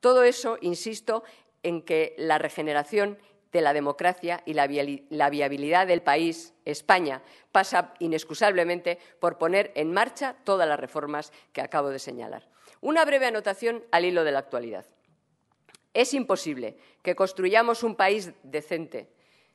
Todo eso, insisto, en que la regeneración de la democracia y la, viabilidad del país, España, pasa inexcusablemente por poner en marcha todas las reformas que acabo de señalar. Una breve anotación al hilo de la actualidad. Es imposible que construyamos un país decente,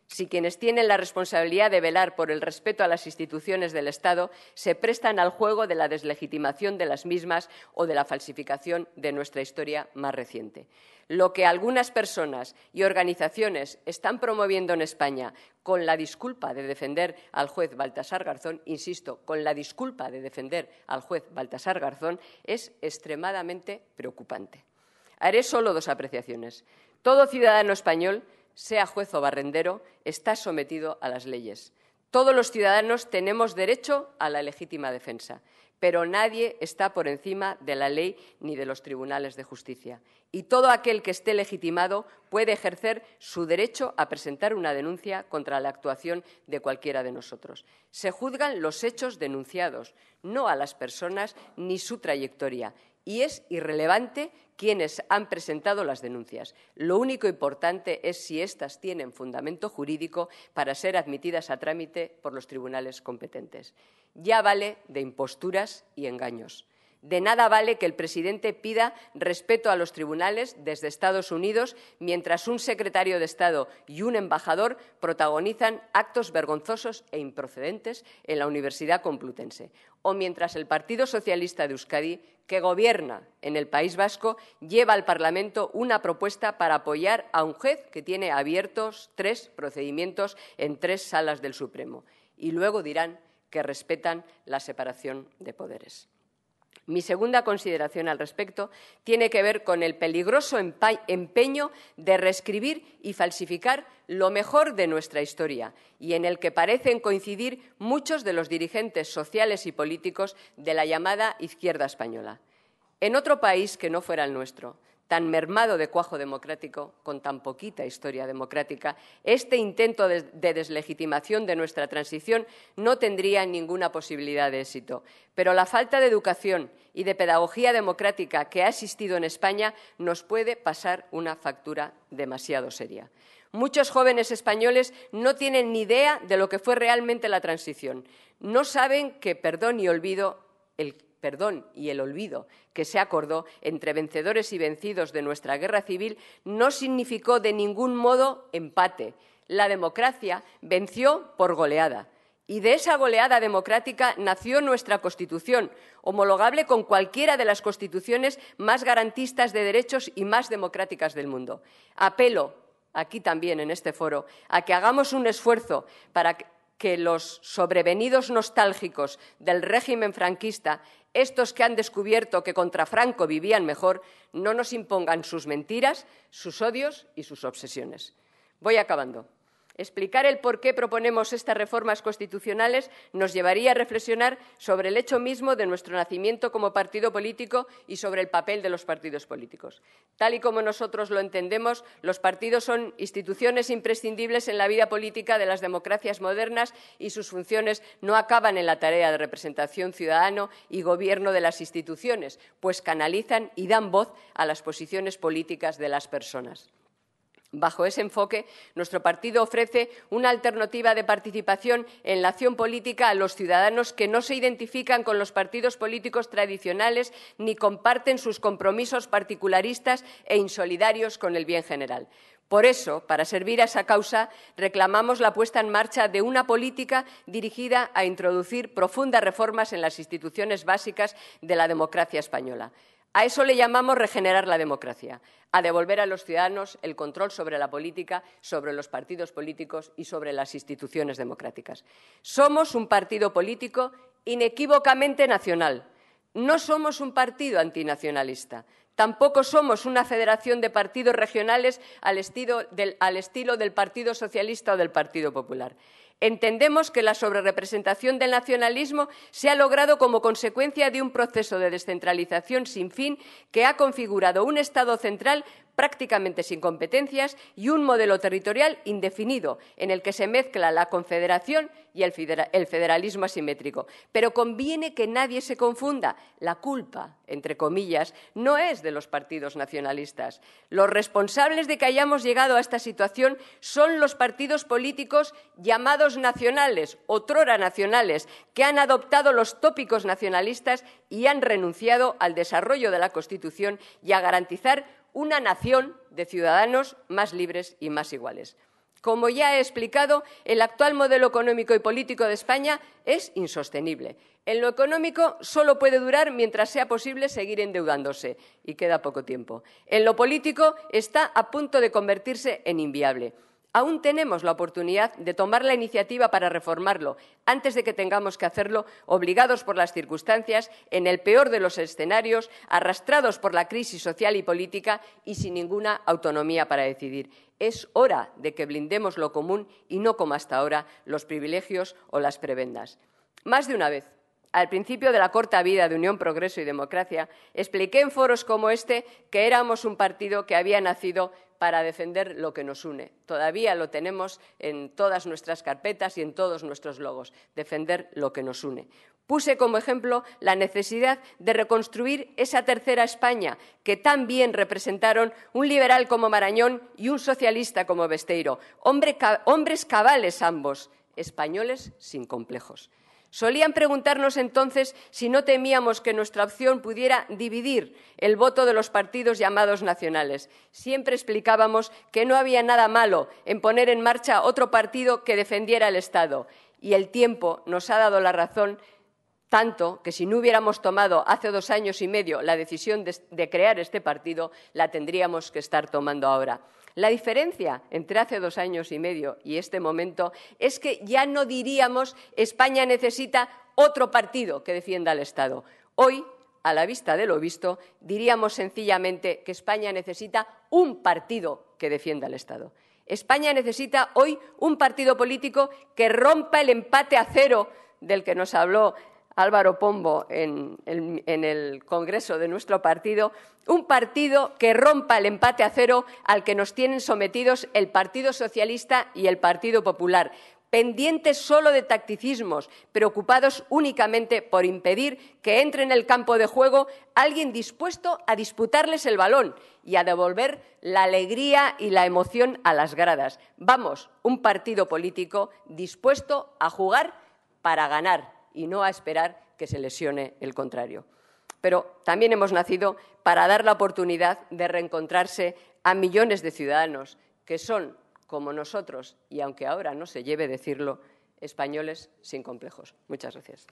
si quienes tienen la responsabilidad de velar por el respeto a las instituciones del Estado se prestan al juego de la deslegitimación de las mismas o de la falsificación de nuestra historia más reciente. Lo que algunas personas y organizaciones están promoviendo en España con la disculpa de defender al juez Baltasar Garzón, insisto, con la disculpa de defender al juez Baltasar Garzón, es extremadamente preocupante. Haré solo dos apreciaciones. Todo ciudadano español sea juez o barrendero, está sometido a las leyes. Todos los ciudadanos tenemos derecho a la legítima defensa, pero nadie está por encima de la ley ni de los tribunales de justicia. Y todo aquel que esté legitimado puede ejercer su derecho a presentar una denuncia contra la actuación de cualquiera de nosotros. Se juzgan los hechos denunciados, no a las personas ni su trayectoria. Y es irrelevante quienes han presentado las denuncias. Lo único importante es si éstas tienen fundamento jurídico para ser admitidas a trámite por los tribunales competentes. Ya vale de imposturas y engaños. De nada vale que el presidente pida respeto a los tribunales desde Estados Unidos mientras un secretario de Estado y un embajador protagonizan actos vergonzosos e improcedentes en la Universidad Complutense o mientras el Partido Socialista de Euskadi, que gobierna en el País Vasco, lleva al Parlamento una propuesta para apoyar a un jefe que tiene abiertos tres procedimientos en tres salas del Supremo. Y luego dirán que respetan la separación de poderes. Mi segunda consideración al respecto tiene que ver con el peligroso empeño de reescribir y falsificar lo mejor de nuestra historia y en el que parecen coincidir muchos de los dirigentes sociales y políticos de la llamada izquierda española. En otro país que no fuera el nuestro, tan mermado de cuajo democrático, con tan poquita historia democrática, este intento de, deslegitimación de nuestra transición no tendría ninguna posibilidad de éxito. Pero la falta de educación y de pedagogía democrática que ha existido en España nos puede pasar una factura demasiado seria. Muchos jóvenes españoles no tienen ni idea de lo que fue realmente la transición. No saben que perdón y olvido el perdón y el olvido que se acordó entre vencedores y vencidos de nuestra guerra civil no significó de ningún modo empate. La democracia venció por goleada. Y de esa goleada democrática nació nuestra Constitución, homologable con cualquiera de las constituciones más garantistas de derechos y más democráticas del mundo. Apelo aquí también en este foro a que hagamos un esfuerzo para que los sobrevenidos nostálgicos del régimen franquista, estos que han descubierto que contra Franco vivían mejor, no nos impongan sus mentiras, sus odios y sus obsesiones. Voy acabando. Explicar el por qué proponemos estas reformas constitucionales nos llevaría a reflexionar sobre el hecho mismo de nuestro nacimiento como partido político y sobre el papel de los partidos políticos. Tal y como nosotros lo entendemos, los partidos son instituciones imprescindibles en la vida política de las democracias modernas y sus funciones no acaban en la tarea de representación ciudadano y gobierno de las instituciones, pues canalizan y dan voz a las posiciones políticas de las personas. Bajo ese enfoque, nuestro partido ofrece una alternativa de participación en la acción política a los ciudadanos que no se identifican con los partidos políticos tradicionales ni comparten sus compromisos particularistas e insolidarios con el bien general. Por eso, para servir a esa causa, reclamamos la puesta en marcha de una política dirigida a introducir profundas reformas en las instituciones básicas de la democracia española. A eso le llamamos regenerar la democracia, a devolver a los ciudadanos el control sobre la política, sobre los partidos políticos y sobre las instituciones democráticas. Somos un partido político inequívocamente nacional. No somos un partido antinacionalista. Tampoco somos una federación de partidos regionales al estilo del, Partido Socialista o del Partido Popular. Entendemos que la sobrerepresentación del nacionalismo se ha logrado como consecuencia de un proceso de descentralización sin fin que ha configurado un Estado central prácticamente sin competencias y un modelo territorial indefinido en el que se mezcla la confederación y el, federalismo asimétrico. Pero conviene que nadie se confunda. La culpa, entre comillas, no es de los partidos nacionalistas. Los responsables de que hayamos llegado a esta situación son los partidos políticos llamados nacionales, otrora nacionales, que han adoptado los tópicos nacionalistas y han renunciado al desarrollo de la Constitución y a garantizar una nación de ciudadanos más libres y más iguales. Como ya he explicado, el actual modelo económico y político de España es insostenible. En lo económico solo puede durar mientras sea posible seguir endeudándose, y queda poco tiempo. En lo político está a punto de convertirse en inviable. Aún tenemos la oportunidad de tomar la iniciativa para reformarlo, antes de que tengamos que hacerlo obligados por las circunstancias, en el peor de los escenarios, arrastrados por la crisis social y política y sin ninguna autonomía para decidir. Es hora de que blindemos lo común y no, como hasta ahora, los privilegios o las prebendas. Más de una vez al principio de la corta vida de Unión Progreso y Democracia, expliqué en foros como este que éramos un partido que había nacido para defender lo que nos une. Todavía lo tenemos en todas nuestras carpetas y en todos nuestros logos, defender lo que nos une. Puse como ejemplo la necesidad de reconstruir esa tercera España que tan bien representaron un liberal como Marañón y un socialista como Besteiro, hombres cabales ambos, españoles sin complejos. Solían preguntarnos entonces si no temíamos que nuestra opción pudiera dividir el voto de los partidos llamados nacionales. Siempre explicábamos que no había nada malo en poner en marcha otro partido que defendiera el Estado. Y el tiempo nos ha dado la razón tanto que si no hubiéramos tomado hace dos años y medio la decisión de, crear este partido, la tendríamos que estar tomando ahora. La diferencia entre hace dos años y medio y este momento es que ya no diríamos España necesita otro partido que defienda al Estado. Hoy, a la vista de lo visto, diríamos sencillamente que España necesita un partido que defienda al Estado. España necesita hoy un partido político que rompa el empate a cero del que nos habló Álvaro Pombo en, el Congreso de nuestro partido, un partido que rompa el empate a cero al que nos tienen sometidos el Partido Socialista y el Partido Popular, pendientes solo de tacticismos, preocupados únicamente por impedir que entre en el campo de juego alguien dispuesto a disputarles el balón y a devolver la alegría y la emoción a las gradas. Vamos, un partido político dispuesto a jugar para ganar y no a esperar que se lesione el contrario. Pero también hemos nacido para dar la oportunidad de reencontrarse a millones de ciudadanos que son, como nosotros, y aunque ahora no se lleve decirlo, españoles sin complejos. Muchas gracias.